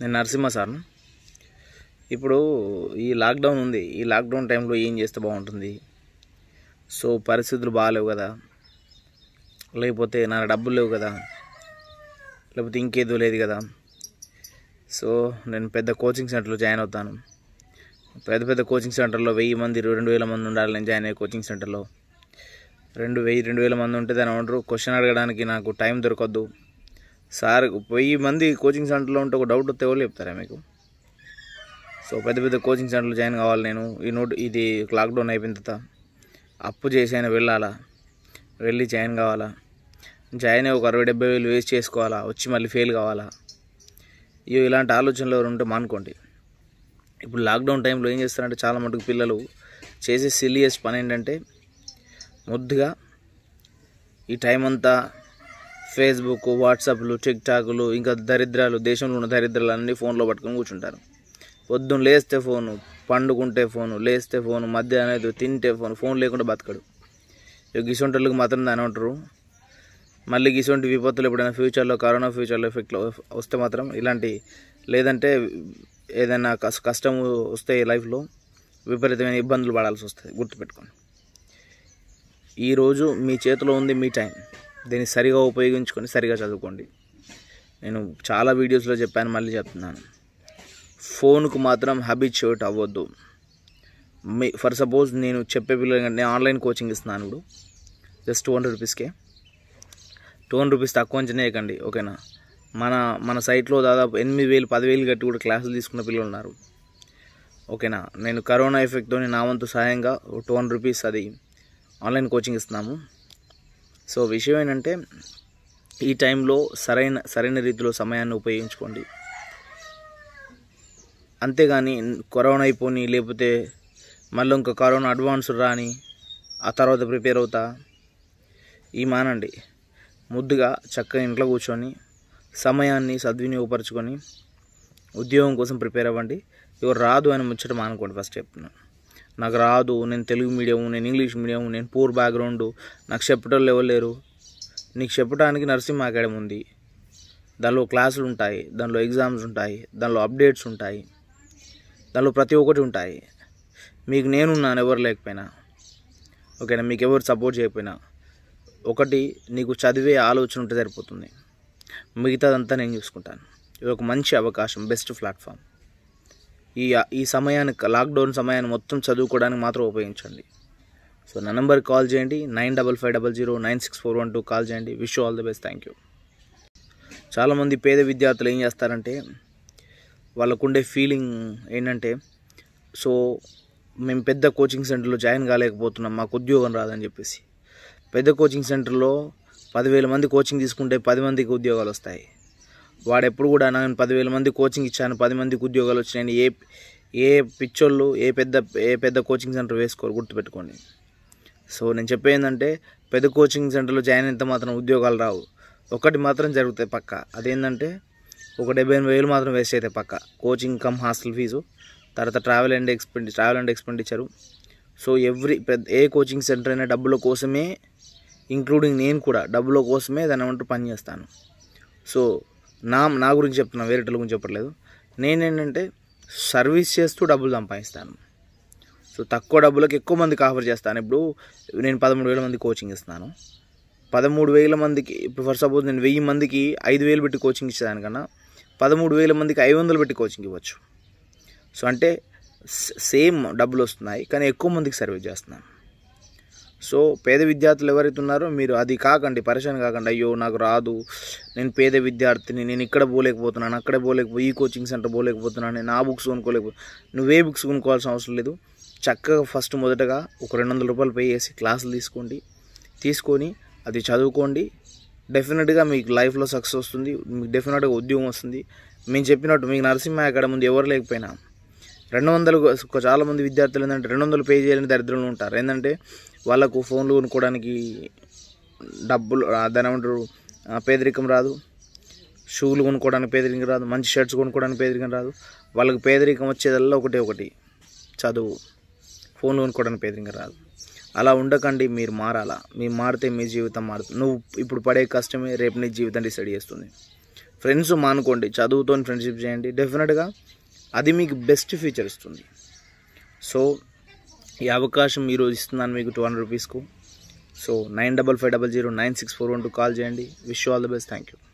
నేను నరసింహ సార్ ఇప్పుడు ఈ లాక్డౌన్ ఉంది ఈ లాక్డౌన్ టైంలో ఏం చేస్తే బాగుంటుంది సో పరిస్థితులు బాగాలేవు కదా లేకపోతే నా డబ్బులు లేవు కదా లేకపోతే ఇంకేదో లేదు కదా సో నేను పెద్ద కోచింగ్ సెంటర్లో జాయిన్ అవుతాను పెద్ద పెద్ద కోచింగ్ సెంటర్లో వెయ్యి మంది రెండు వేల మంది ఉండాలి నేను జాయిన్ అయ్యే కోచింగ్ సెంటర్లో రెండు వెయ్యి రెండు వేల మంది ఉంటే దాని ఉండరు క్వశ్చన్ అడగడానికి నాకు టైం దొరకద్దు సార్ వెయ్యి మంది కోచింగ్ సెంటర్లో ఉంటే ఒక డౌట్ వస్తే ఎవరు చెప్తారా మీకు సో పెద్ద పెద్ద కోచింగ్ సెంటర్లు జాయిన్ కావాలి నేను ఈ నోట్ ఇది లాక్డౌన్ అయిపోయిన తర్వాత అప్పు చేసి అయినా వెళ్ళాలా వెళ్ళి జాయిన్ కావాలా జాయిన్ అయ్యి ఒక అరవై డెబ్బై వేలు వేస్ట్ చేసుకోవాలా వచ్చి మళ్ళీ ఫెయిల్ కావాలా ఇవి ఇలాంటి ఆలోచనలు ఎవరు ఉంటే మానుకోండి ఇప్పుడు లాక్డౌన్ టైంలో ఏం చేస్తారంటే చాలా మటుకు పిల్లలు చేసే సిలియస్ పని ఏంటంటే ముద్దుగా ఈ టైం అంతా ఫేస్బుక్ వాట్సాప్లు టిక్ టాక్లు ఇంకా దరిద్రాలు దేశంలో ఉన్న దరిద్రాలు అన్నీ ఫోన్లో పట్టుకొని కూర్చుంటారు పొద్దున్న లేస్తే ఫోను పండుకుంటే ఫోను లేస్తే ఫోను మధ్యాహ్నం అయితే తింటే ఫోన్ ఫోన్ లేకుండా బతకడు గిసొంటోళ్ళకి మాత్రం దాని ఉంటారు మళ్ళీ గిసుంటి విపత్తులు ఎప్పుడైనా ఫ్యూచర్లో కరోనా ఫ్యూచర్లో ఎఫెక్ట్లో వస్తే మాత్రం ఇలాంటి లేదంటే ఏదైనా కష్టం వస్తే లైఫ్లో విపరీతమైన ఇబ్బందులు పడాల్సి వస్తుంది గుర్తుపెట్టుకోండి ఈరోజు మీ చేతిలో ఉంది మీ టైం దీన్ని సరిగా ఉపయోగించుకొని సరిగా చదువుకోండి నేను చాలా వీడియోస్లో చెప్పాను మళ్ళీ చెప్తున్నాను ఫోన్కు మాత్రం హ్యాబిచ్యూట్ అవ్వద్దు మీ ఫర్ సపోజ్ నేను చెప్పే పిల్లలు నేను ఆన్లైన్ కోచింగ్ ఇస్తున్నాను ఇప్పుడు జస్ట్ టూ హండ్రెడ్ రూపీస్కే టూ హండ్రెడ్ రూపీస్ తక్కువ నుంచి చేయకండి ఓకేనా మన మన సైట్లో దాదాపు ఎనిమిది వేలు పదివేలు కట్టి కూడా క్లాసులు తీసుకున్న పిల్లలు ఉన్నారు ఓకేనా నేను కరోనా ఎఫెక్ట్తో నా వంతు సహాయంగా టూ హండ్రెడ్ రూపీస్ అది ఆన్లైన్ కోచింగ్ ఇస్తున్నాము సో విషయం ఏంటంటే ఈ టైంలో సరైన సరైన రీతిలో సమయాన్ని ఉపయోగించుకోండి అంతేగాని కరోనా అయిపోని లేకపోతే మళ్ళీ ఇంకా కరోనా అడ్వాన్స్ రాని ఆ తర్వాత ప్రిపేర్ అవుతా ఈ మానండి ముద్దుగా చక్కగా ఇంట్లో కూర్చొని సమయాన్ని సద్వినియోగపరచుకొని ఉద్యోగం కోసం ప్రిపేర్ అవ్వండి ఇవి రాదు అని ముచ్చట మానుకోండి ఫస్ట్ చెప్తున్నాను నాకు రాదు నేను తెలుగు మీడియం నేను ఇంగ్లీష్ మీడియం నేను పూర్ బ్యాక్గ్రౌండ్ నాకు చెప్పటోళ్ళు ఎవరు లేరు నీకు చెప్పడానికి నర్సింహ అకాడమీ ఉంది దానిలో క్లాసులు ఉంటాయి దానిలో ఎగ్జామ్స్ ఉంటాయి దానిలో అప్డేట్స్ ఉంటాయి దానిలో ప్రతి ఒక్కటి ఉంటాయి మీకు నేనున్నాను ఎవరు లేకపోయినా ఓకేనా మీకు ఎవరు సపోర్ట్ చేయకపోయినా ఒకటి నీకు చదివే ఆలోచన ఉంటే సరిపోతుంది మిగతాదంతా నేను చూసుకుంటాను ఇది ఒక మంచి అవకాశం బెస్ట్ ప్లాట్ఫామ్ ఈ ఈ సమయానికి లాక్డౌన్ సమయాన్ని మొత్తం చదువుకోవడానికి మాత్రం ఉపయోగించండి సో నా నెంబర్ కాల్ చేయండి nine double five double zero nine six four one two call చేయండి wish all the best thank you చాలామంది పేద విద్యార్థులు ఏం చేస్తారంటే వాళ్ళకుండే ఫీలింగ్ ఏంటంటే సో మేము పెద్ద కోచింగ్ సెంటర్లో జాయిన్ కాలేకపోతున్నాం మాకు ఉద్యోగం రాదని చెప్పేసి పెద్ద కోచింగ్ సెంటర్లో పదివేల మంది కోచింగ్ తీసుకుంటే పది మందికి ఉద్యోగాలు వస్తాయి వాడు ఎప్పుడు కూడా నేను పదివేల మంది కోచింగ్ ఇచ్చాను పది మందికి ఉద్యోగాలు వచ్చినాయని ఏ ఏ పిచ్చోళ్ళు ఏ పెద్ద ఏ పెద్ద కోచింగ్ సెంటర్ వేసుకోరు గుర్తుపెట్టుకోండి సో నేను చెప్పేందంటే పెద్ద కోచింగ్ సెంటర్లో జాయిన్ అయితే మాత్రం ఉద్యోగాలు రావు ఒకటి మాత్రం జరుగుతాయి పక్క అదేంటంటే ఒక డెబ్బై ఎనిమిది వేలు మాత్రం వేస్ట్ అవుతాయి పక్క కోచింగ్ కమ్ హాస్టల్ ఫీజు తర్వాత travel and expenditure travel and expenditure so every పెద్ద ఏ కోచింగ్ సెంటర్ అయినా డబ్బుల కోసమే ఇంక్లూడింగ్ నేను కూడా డబ్బుల కోసమే దాని పని పనిచేస్తాను సో నా నా గురించి చెప్తున్నా వేరే గురించి చెప్పట్లేదు నేనేంటంటే సర్వీస్ చేస్తూ డబ్బులు సంపాదిస్తాను సో తక్కువ డబ్బులకు ఎక్కువ మందికి ఆఫర్ చేస్తాను ఇప్పుడు నేను పదమూడు వేల మంది కోచింగ్ ఇస్తున్నాను పదమూడు వేల మందికి ఇప్పుడు ఫర్ సపోజ్ నేను వెయ్యి మందికి ఐదు వేలు పెట్టి కోచింగ్ ఇచ్చేదానికన్నా పదమూడు వేల మందికి ఐదు వందలు పెట్టి కోచింగ్ ఇవ్వచ్చు సో అంటే సేమ్ డబ్బులు వస్తున్నాయి కానీ ఎక్కువ మందికి సర్వీస్ చేస్తున్నాను సో పేద విద్యార్థులు ఎవరైతే ఉన్నారో మీరు అది కాకండి పరిశ్రమ కాకండి అయ్యో నాకు రాదు నేను పేద విద్యార్థిని నేను ఇక్కడ పోలేకపోతున్నాను అక్కడ పోలేకపో ఈ కోచింగ్ సెంటర్ పోలేకపోతున్నాను నేను ఆ బుక్స్ కొనుక్కోలేకపోతున్నాను నువ్వే బుక్స్ కొనుక్కోవాల్సిన అవసరం లేదు చక్కగా ఫస్ట్ మొదటగా ఒక రెండు వందల రూపాయలు పే చేసి క్లాసులు తీసుకోండి తీసుకొని అది చదువుకోండి డెఫినెట్గా మీకు లైఫ్లో సక్సెస్ వస్తుంది మీకు డెఫినెట్గా ఉద్యోగం వస్తుంది మేము చెప్పినట్టు మీకు నరసింహ అక్కడ ముందు ఎవరు లేకపోయినా రెండు వందలు చాలామంది విద్యార్థులు ఏంటంటే రెండు వందలు పే చేయలేని దరిద్రంలో ఉంటారు ఏంటంటే వాళ్ళకు ఫోన్లు కొనుక్కోవడానికి డబ్బులు దాని ఏమంటారు పేదరికం రాదు షూలు కొనుక్కోవడానికి పేదరికం రాదు మంచి షర్ట్స్ కొనుక్కోవడానికి పేదరికం రాదు వాళ్ళకి పేదరికం వచ్చేదల్లా ఒకటే ఒకటి చదువు ఫోన్లు కొనుక్కోవడానికి పేదరికం రాదు అలా ఉండకండి మీరు మారాలా మీరు మారితే మీ జీవితం మారుతుంది నువ్వు ఇప్పుడు పడే కష్టమే రేపు నీ జీవితం డిసైడ్ చేస్తుంది ఫ్రెండ్స్ మానుకోండి చదువుతో ఫ్రెండ్షిప్ చేయండి డెఫినెట్గా అది మీకు బెస్ట్ ఫీచర్ ఇస్తుంది సో ఈ అవకాశం ఈరోజు ఇస్తున్నాను మీకు టూ హండ్రెడ్ రూపీస్కు so nine double five double zero nine six four one two call చేయండి wish all the best thank you